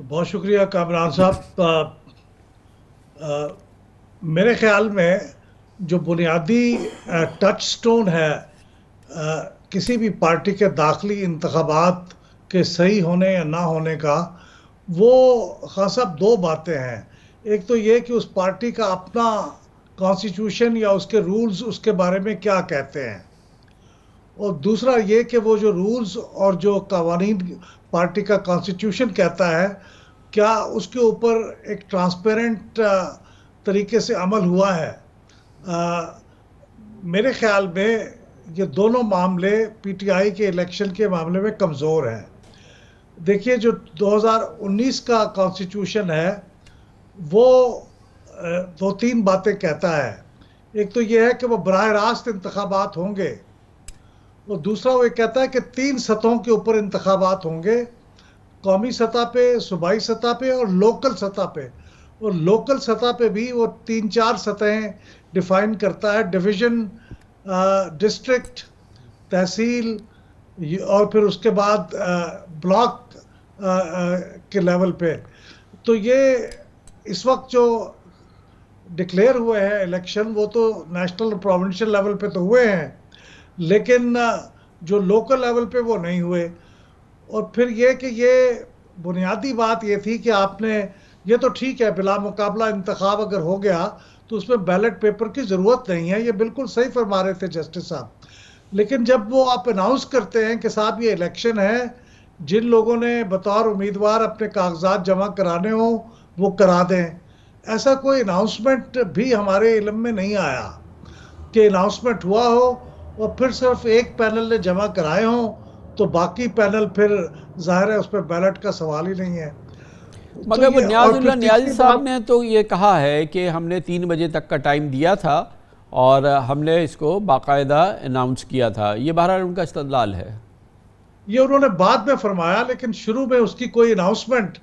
तो बहुत शुक्रिया कामरान साहब तो, मेरे ख्याल में जो बुनियादी टच स्टोन है आ, किसी भी पार्टी के दाखिली इंतबात के सही होने या ना होने का वो खास साहब दो बातें हैं एक तो ये कि उस पार्टी का अपना कॉन्स्टिट्यूशन या उसके रूल्स उसके बारे में क्या कहते हैं और दूसरा ये कि वो जो रूल्स और जो कवानी पार्टी का कॉन्स्टिट्यूशन कहता है क्या उसके ऊपर एक ट्रांसपेरेंट तरीके से अमल हुआ है आ, मेरे ख्याल में ये दोनों मामले पीटीआई के इलेक्शन के मामले में कमज़ोर हैं देखिए जो 2019 का कॉन्स्टिट्यूशन है वो दो तीन बातें कहता है एक तो ये है कि वो बरह रास्त इंतबात होंगे और दूसरा वो ये कहता है कि तीन सतहों के ऊपर इंतबात होंगे कौमी सतह पे सूबाई सतह पे और लोकल सतह पे और लोकल सतह पे भी वो तीन चार सतहें डिफाइन करता है डिवीज़न डिस्ट्रिक्ट तहसील और फिर उसके बाद ब्लॉक के लेवल पे तो ये इस वक्त जो डिक्लेयर हुए हैं इलेक्शन वो तो नेशनल और प्रोविंशियल लेवल पे तो हुए हैं लेकिन जो लोकल लेवल पे वो नहीं हुए और फिर ये कि ये बुनियादी बात ये थी कि आपने ये तो ठीक है बिला मुकाबला इंतखब अगर हो गया तो उसमें बैलेट पेपर की ज़रूरत नहीं है ये बिल्कुल सही फरमा रहे थे जस्टिस साहब लेकिन जब वो आप अनाउंस करते हैं कि साहब ये इलेक्शन है जिन लोगों ने बतौर उम्मीदवार अपने कागजात जमा कराने हों वो करा दें ऐसा कोई अनाउंसमेंट भी हमारे इलम में नहीं आया कि अनाउंसमेंट हुआ हो वो फिर सिर्फ एक पैनल ने जमा कराए हों तो बाकी पैनल फिर जाहिर है उस पर बैलेट का सवाल ही नहीं है तो मगर तो न्याजुल्ला न्याजी साहब ने तो ये कहा है कि हमने तीन बजे तक का टाइम दिया था और हमने इसको बाकायदा अनाउंस किया था ये बहरहाल उनका इस्तलाल है ये उन्होंने बाद में फरमाया लेकिन शुरू में उसकी कोई अनाउंसमेंट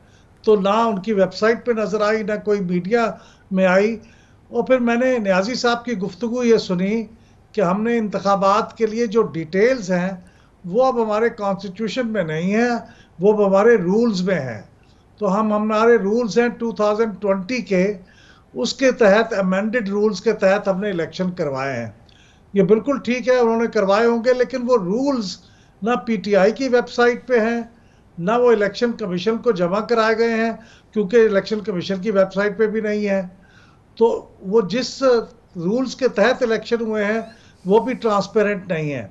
तो ना उनकी वेबसाइट पे नज़र आई ना कोई मीडिया में आई और फिर मैंने न्याजी साहब की गुफ्तु ये सुनी कि हमने इंतबात के लिए जो डिटेल्स हैं वो अब हमारे कॉन्स्टिट्यूशन में नहीं है वो अब हमारे रूल्स में हैं तो हम हमारे रूल्स हैं 2020 के उसके तहत अमेंडेड रूल्स के तहत हमने इलेक्शन करवाए हैं ये बिल्कुल ठीक है उन्होंने करवाए होंगे लेकिन वो रूल्स ना पीटीआई की वेबसाइट पे हैं ना वो इलेक्शन कमीशन को जमा कराए गए हैं क्योंकि इलेक्शन कमीशन की वेबसाइट पे भी नहीं है तो वो जिस रूल्स के तहत इलेक्शन हुए हैं वो भी ट्रांसपेरेंट नहीं है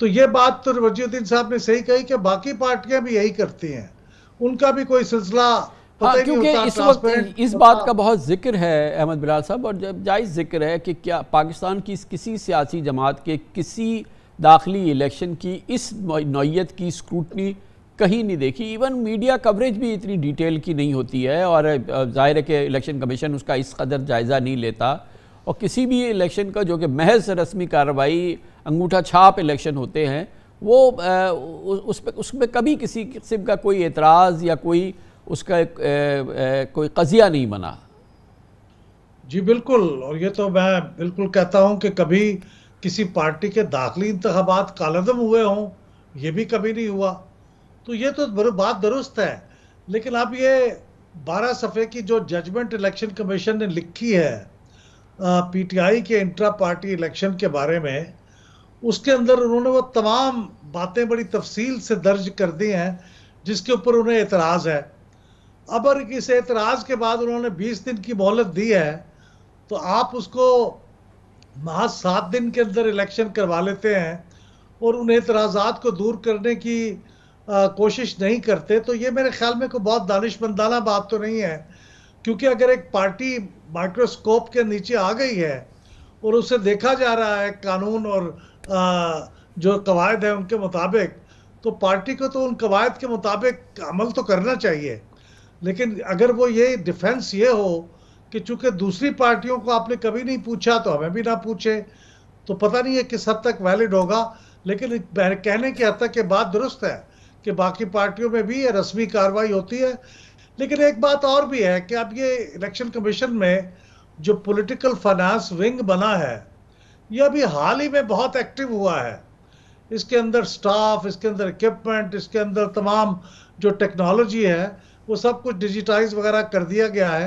तो ये बात तो वजीउद्दीन साहब ने सही कही कि बाकी पार्टियां भी यही करती हैं उनका भी कोई सिलसिला हाँ, क्योंकि इस वक्त इस बात का बहुत जिक्र है अहमद बिलाल साहब और जब जायज़ जिक्र है कि क्या पाकिस्तान की किसी सियासी जमात के किसी दाखिली इलेक्शन की इस नौीयत की स्क्रूटनी कहीं नहीं देखी इवन मीडिया कवरेज भी इतनी डिटेल की नहीं होती है और जाहिर है कि इलेक्शन कमीशन उसका इस कदर जायज़ा नहीं लेता और किसी भी इलेक्शन का जो कि महज रस्मी कार्रवाई अंगूठा छाप इलेक्शन होते हैं वो आ, उस पर उसमें कभी किसी किस्म का कोई एतराज़ या कोई उसका एक, ए, ए, कोई कजिया नहीं बना जी बिल्कुल और ये तो मैं बिल्कुल कहता हूँ कि कभी किसी पार्टी के दाखिली इंतबात कालदम हुए हों ये भी कभी नहीं हुआ तो ये तो बात दुरुस्त है लेकिन आप ये बारह सफ़े की जो जजमेंट इलेक्शन कमीशन ने लिखी है पीटीआई के इंट्रा पार्टी इलेक्शन के बारे में उसके अंदर उन्होंने वो तमाम बातें बड़ी तफसील से दर्ज कर दी हैं जिसके ऊपर उन्हें एतराज़ है अगर इस एतराज़ के बाद उन्होंने 20 दिन की मोहलत दी है तो आप उसको महज सात दिन के अंदर इलेक्शन करवा लेते हैं और उन एतराज़ात को दूर करने की आ, कोशिश नहीं करते तो ये मेरे ख्याल में कोई बहुत दानिशमंदाना बात तो नहीं है क्योंकि अगर एक पार्टी माइक्रोस्कोप के नीचे आ गई है और उसे देखा जा रहा है कानून और आ, जो कवायद है उनके मुताबिक तो पार्टी को तो उन कवायद के मुताबिक अमल तो करना चाहिए लेकिन अगर वो ये डिफेंस ये हो कि चूंकि दूसरी पार्टियों को आपने कभी नहीं पूछा तो हमें भी ना पूछे तो पता नहीं है किस हद तक वैलिड होगा लेकिन कहने की हद तक ये बात दुरुस्त है कि बाकी पार्टियों में भी ये रस्मी कार्रवाई होती है लेकिन एक बात और भी है कि अब ये इलेक्शन कमीशन में जो पॉलिटिकल फाइनेंस विंग बना है यह अभी हाल ही में बहुत एक्टिव हुआ है इसके अंदर स्टाफ इसके अंदर इक्विपमेंट इसके अंदर तमाम जो टेक्नोलॉजी है वो सब कुछ डिजिटाइज वगैरह कर दिया गया है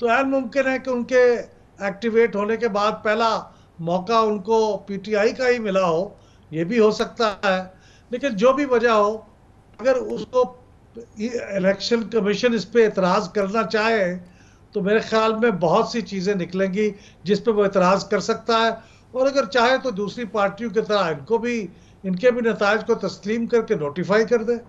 तो एन मुमकिन है कि उनके एक्टिवेट होने के बाद पहला मौका उनको पीटीआई का ही मिला हो ये भी हो सकता है लेकिन जो भी वजह हो अगर उसको तो इलेक्शन कमीशन इस पर एतराज़ करना चाहे तो मेरे ख्याल में बहुत सी चीज़ें निकलेंगी जिस पर वो एतराज़ कर सकता है और अगर चाहे तो दूसरी पार्टियों की तरह इनको भी इनके भी नतज को तस्लीम करके नोटिफाई कर दे